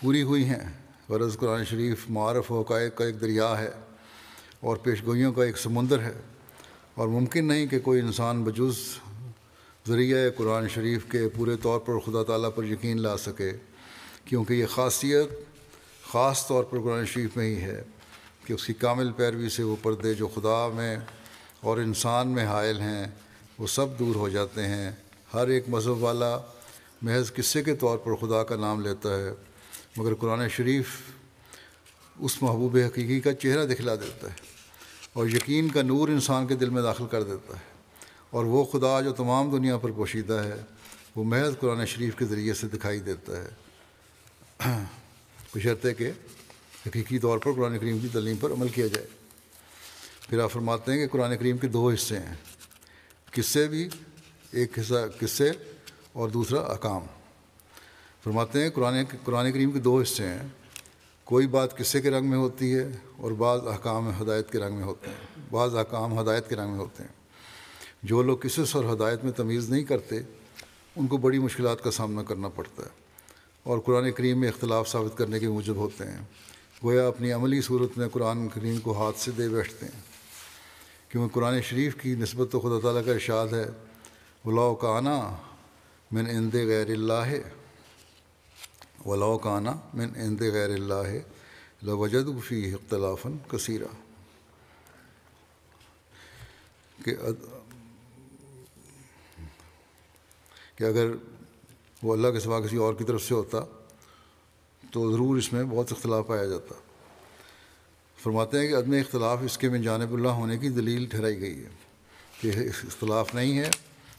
पूरी हुई हैं गरज़ कुरान शरीफ मारफ हक़ का एक दरिया है और पेश गोइयों का एक समंदर है और मुमकिन नहीं कि कोई इंसान बजुज़ ज़रिए कुरान शरीफ के पूरे तौर पर खुदा तला पर यकीन ला सके क्योंकि ये खासियत ख़ास तौर पर कुरान शरीफ में ही है कि उसकी कामिल पैरवी से वो पर्दे जो खुदा में और इंसान में हायल हैं वो सब दूर हो जाते हैं हर एक मज़हब वाला महज किस्से के तौर पर खुदा का नाम लेता है मगर कुरान शरीफ उस महबूब हकीकी का चेहरा दिखला देता है और यकीन का नूर इंसान के दिल में दाखिल कर देता है और वो खुदा जो तमाम दुनिया पर पोशीदा है वो महज कुरान शरीफ के ज़रिए से दिखाई देता है बशरते के हकीकी तौर पर कुरान करीम की तलीम पर अमल किया जाए फिर आप फरमाते हैं कि कुरान करीम के दो हिस्से हैं किस्से भी एक हिस्सा किस्से और दूसरा अकाम फरमाते हैं कुरान कुरान करीम के दो हिस्से हैं कोई बात किस्से के रंग में होती है और बाद अहकाम हदायत के रंग में होते हैं बाज़ अहकाम हदायत के रंग में होते हैं जो लोग किस्स और हदायत में तमीज़ नहीं करते उनको बड़ी मुश्किल का सामना करना पड़ता है और कुरान करीम में इख्तलाफ साबित करने के मूजब होते हैं गोया अपनी अमली सूरत में कुरान करीम को हाथ से दे बैठते हैं क्योंकि कुरान शरीफ की नस्बत तो खुदा ताली का इर्शाद है वलाओ आना मिन इंद गैर है वलाओ काना मिन इंद गैर है लवजद फ़ी इख्तलाफन कसीरा कि अगर वो अल्लाह के सिवा किसी और की तरफ से होता तो ज़रूर इसमें बहुत इख्तलाफ पाया जाता फरमाते हैं कि अदम इख्तलाफ इसके में जानबल्ला होने की दलील ठहराई गई है कि इख्तलाफ नहीं है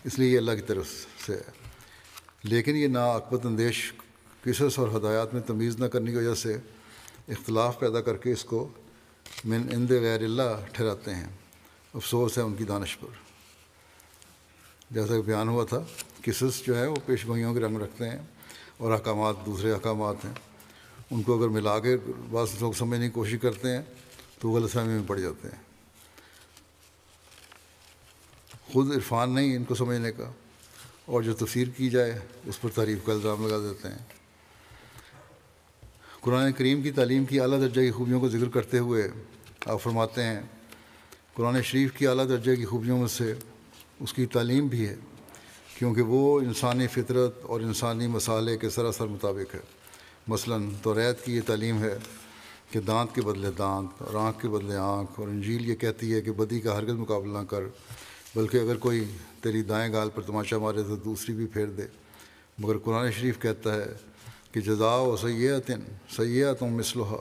इसलिए ये अल्लाह की तरफ से है लेकिन ये नाकबत अंदेश किसस और हदायत में तमीज़ न करने की वजह से इख्तलाफ पैदा करके इसको मिन इंद गैरल्ला ठहराते हैं अफसोस है उनकी दानश पर जैसा कि बयान हुआ था किसस जो है वो पेशगोइयों के रंग रखते हैं और अहकाम दूसरे अहकाम हैं उनको अगर मिला के बस लोग समझने की कोशिश करते हैं तो गलत फहमी में पड़ जाते हैं खुद इरफान नहीं इनको समझने का और जो तफसीर की जाए उस पर तारीफ़ का इल्ज़ाम लगा देते हैं कुरान करीम की तालीम की अली दर्जे की खूबियों का जिक्र करते हुए आप फरमाते हैं कुरान शरीफ की अली दर्जे की खूबियों में से उसकी तालीम भी है क्योंकि वो इंसानी फितरत और इंसानी मसाले के सरासर मुताबिक है मसलन तो रैत की ये तालीम है कि दांत के बदले दांत और आँख के बदले आँख और इंजील ये कहती है कि बदी का हरगत मुकाबला ना कर बल्कि अगर कोई तेरी दाएँ गाल पर तमाशा मारे तो दूसरी भी फेर दे मगर कुरान शरीफ कहता है कि जजा व सयातिन सयातम मिसलोहा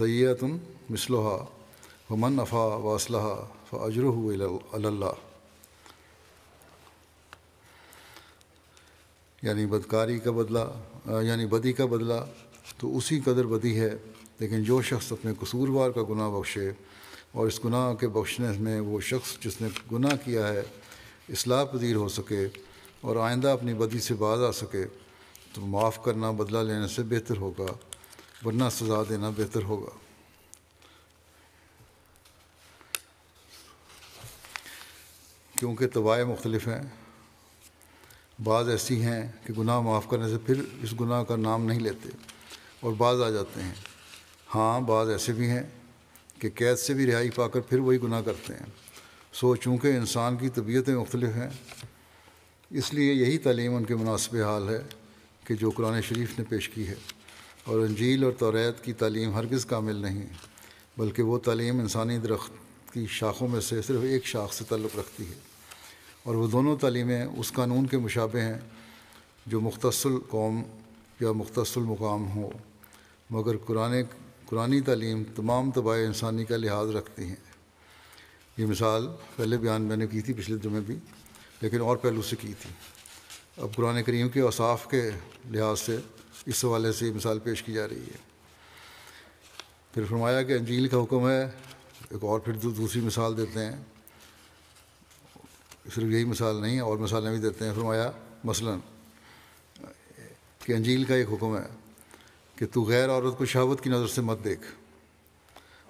सयातम मिसलोहा व मन अफ़ा व फ अजर हुआ अल्लाह यानी बदकारी का बदला यानी बदी का बदला तो उसी कदर बदी है लेकिन जो शख्स अपने कसूरवार का गुनाह बख्शे और इस गुनाह के बख्शने में वो शख्स जिसने गुनाह किया है इसलाह पजीर हो सके और आइंदा अपनी बदी से बाज आ सके तो माफ़ करना बदला लेने से बेहतर होगा वरना सज़ा देना बेहतर होगा क्योंकि तवाए मुख्तलिफ हैं बाज़ ऐसी हैं कि गुनाह माफ़ करने से फिर इस गुनाह का नाम नहीं लेते और बाज़ आ जाते हैं हाँ बाज़ ऐसे भी हैं कि कैद से भी रिहाई पाकर फिर वही गुनाह करते हैं सो चूँकि इंसान की तबीयतें मुख्तलिफ हैं इसलिए यही तालीम उनके मुनासब हाल है कि जो कुरान शरीफ ने पेश की है और अंजील और तौरात की तालीम हरगज़ कामिल नहीं बल्कि वो तालीम इंसानी दरख्त की शाखों में से सिर्फ़ एक शाख से ताल्लुक़ रखती है और वह दोनों तलीमें उस कानून के मुशाबे हैं जो मुख्तसल कौम या मुख्तसल मुकाम हो मगर कुरान कुरानी तलीम तमाम तबाह इंसानी का लिहाज रखती हैं ये मिसाल पहले बयान मैंने की थी पिछले जुमे भी लेकिन और पहलू से की थी अब कुरान करीम के असाफ़ के लिहाज से इस हवाले से ये मिसाल पेश की जा रही है फिर फरमाया कि अंजील का हुक्म है एक और फिर दूसरी मिसाल देते हैं सिर्फ यही मिसाल नहीं और मिसालें भी देते हैं फरमाया मसलन कि अंजील का एक हुक्म है कि तू गैर औरत को शहावत की नज़र से मत देख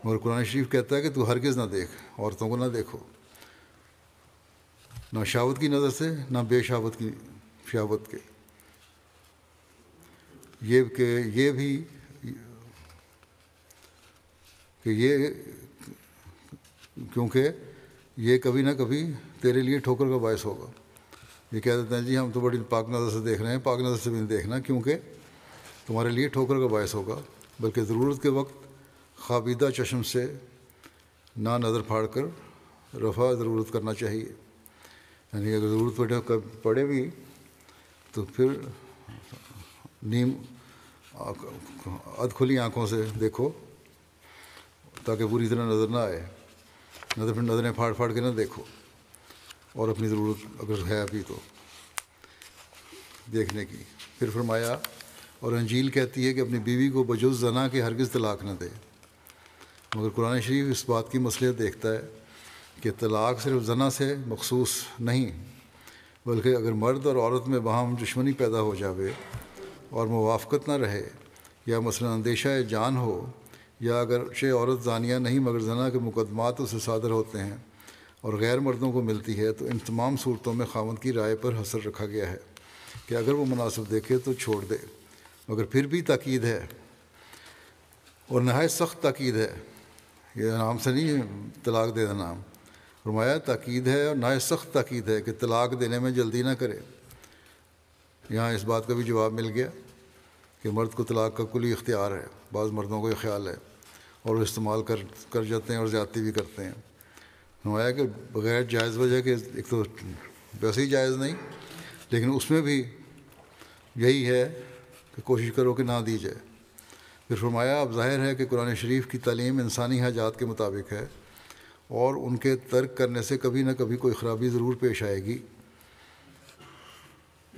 मगर कुरान शरीफ कहता है कि तू हरगिज़ ना देख औरतों को ना देखो ना शहावत की नज़र से ना बेशहावत की शहावत के ये कि ये भी कि ये क्योंकि ये कभी ना कभी तेरे लिए ठोकर का बायस होगा ये कह देते हैं जी हम तो बड़ी पाक नज़र से देख रहे हैं पाक नज़र से भी नहीं देखना क्योंकि तुम्हारे लिए ठोकर का बायस होगा बल्कि ज़रूरत के वक्त खाबिदा चश्म से ना नज़र फाड़ कर रफ़ा ज़रूरत करना चाहिए यानी अगर ज़रूरत पड़े पड़े भी तो फिर नीम अध खुली आँखों से देखो ताकि बुरी तरह नज़र ना आए नजर फिर नज़रें फाड़ फाड़ के ना देखो और अपनी ज़रूरत अगर है अभी तो देखने की फिर फरमाया और अंजील कहती है कि अपनी बीवी को बजुज जना के हरगिज़ तलाक ना दे मगर कुरान शरीफ इस बात की मसलियत देखता है कि तलाक सिर्फ जना से मखसूस नहीं बल्कि अगर मर्द और औरत में बहम दुश्मनी पैदा हो जावे और मुवाफ़त ना रहे या मसला अंदेशा जान हो या अगर शे औरत जानिया नहीं मगर जना के मुकदमात उसे सादर होते हैं और गैर मर्दों को मिलती है तो इन तमाम सूरतों में खामद की राय पर हसर रखा गया है कि अगर वो मुनासिब देखे तो छोड़ दे मगर फिर भी ताक़द है और नहाय सख्त ताक़द है ये नाम से नहीं तलाक दे देना नाम रमाया ताक़द है और नहाय सख्त ताक़द है कि तलाक देने में जल्दी ना करे यहाँ इस बात का भी जवाब मिल गया कि मर्द को तलाक का कुल इख्तियार है बाज़ मर्दों को ये ख्याल है और इस्तेमाल कर कर जाते हैं और ज़्यादती भी करते हैं नुमाया कि बगैर जायज़ वजह के एक तो वैसे ही जायज़ नहीं लेकिन उसमें भी यही है कि कोशिश करो कि ना दी जाए फिर फरमाया अब जाहिर है कि कुरान शरीफ की तालीम इंसानी हाजात के मुताबिक है और उनके तर्क करने से कभी ना कभी कोई ख़राबी ज़रूर पेश आएगी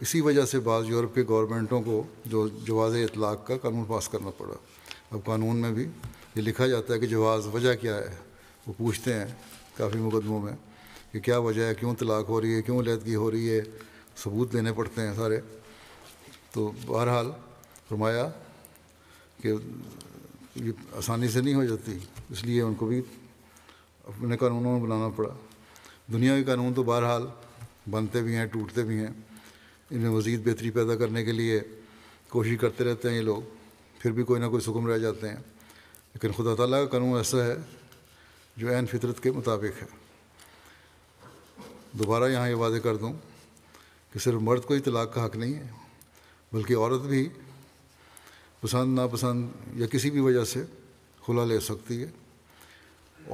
इसी वजह से बाज़ यूरोप के गवर्नमेंटों को जो जवाज़ इतलाक़ का कानून पास करना पड़ा अब कानून में भी ये लिखा जाता है कि जवाज़ वजह क्या है वो पूछते हैं काफ़ी मुकदमों में कि क्या वजह है क्यों तलाक हो रही है क्यों लैदगी हो रही है सबूत देने पड़ते हैं सारे तो बहरहाल फरमाया कि ये आसानी से नहीं हो जाती इसलिए उनको भी अपने कानूनों में बनाना पड़ा दुनियावी कानून तो बहरहाल बनते भी हैं टूटते भी हैं इनमें मज़ीद बेहतरी पैदा करने के लिए कोशिश करते रहते हैं ये लोग फिर भी कोई ना कोई सुकम रह जाते हैं लेकिन खुदा तला का कानून ऐसा है जो एन फितरत के मुताबिक है दोबारा यहाँ ये वादे कर दूँ कि सिर्फ मर्द को ही तलाक का हक़ नहीं है बल्कि औरत भी पसंद नापसंद या किसी भी वजह से खुला ले सकती है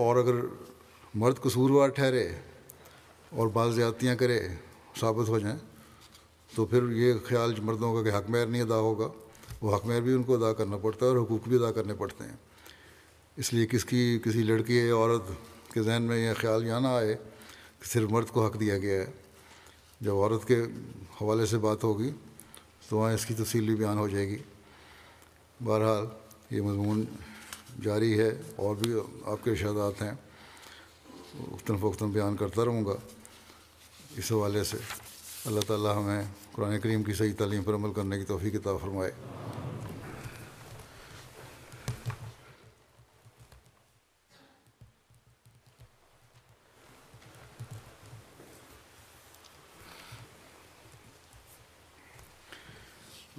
और अगर मर्द कसूरवार ठहरे और बाल ज़्यादतियाँ करे साबित हो जाएं तो फिर ये ख्याल मर्दों का कि हकमैर नहीं अदा होगा वो हकमैर भी उनको अदा करना पड़ता है और हकूक़ भी अदा करने पड़ते हैं इसलिए किसकी किसी लड़की या औरत के जहन में यह ख्याल यहाँ ना आए कि सिर्फ मर्द को हक दिया गया है जब औरत के हवाले से बात होगी तो वहाँ इसकी तफसील भी बयान हो जाएगी बहरहाल ये मजमून जारी है और भी आपके इशादात हैं उख्तन फ़ख्तन बयान करता रहूँगा इस हवाले से अल्लाह ताला हमें कुरान करीम की सही तालीम पर अमल करने की तोफ़ी किताब फरमाए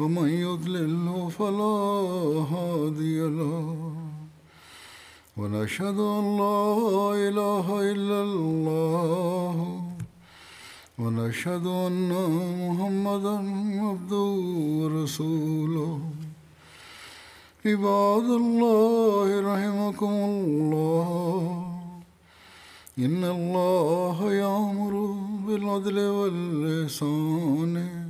ومن يضلله فلا هادي له ونشهد أن لا إله إلا الله ونشهد أن محمدا عبده ورسوله عباد الله رحمكم الله إن الله يأمر بالعدل واللسان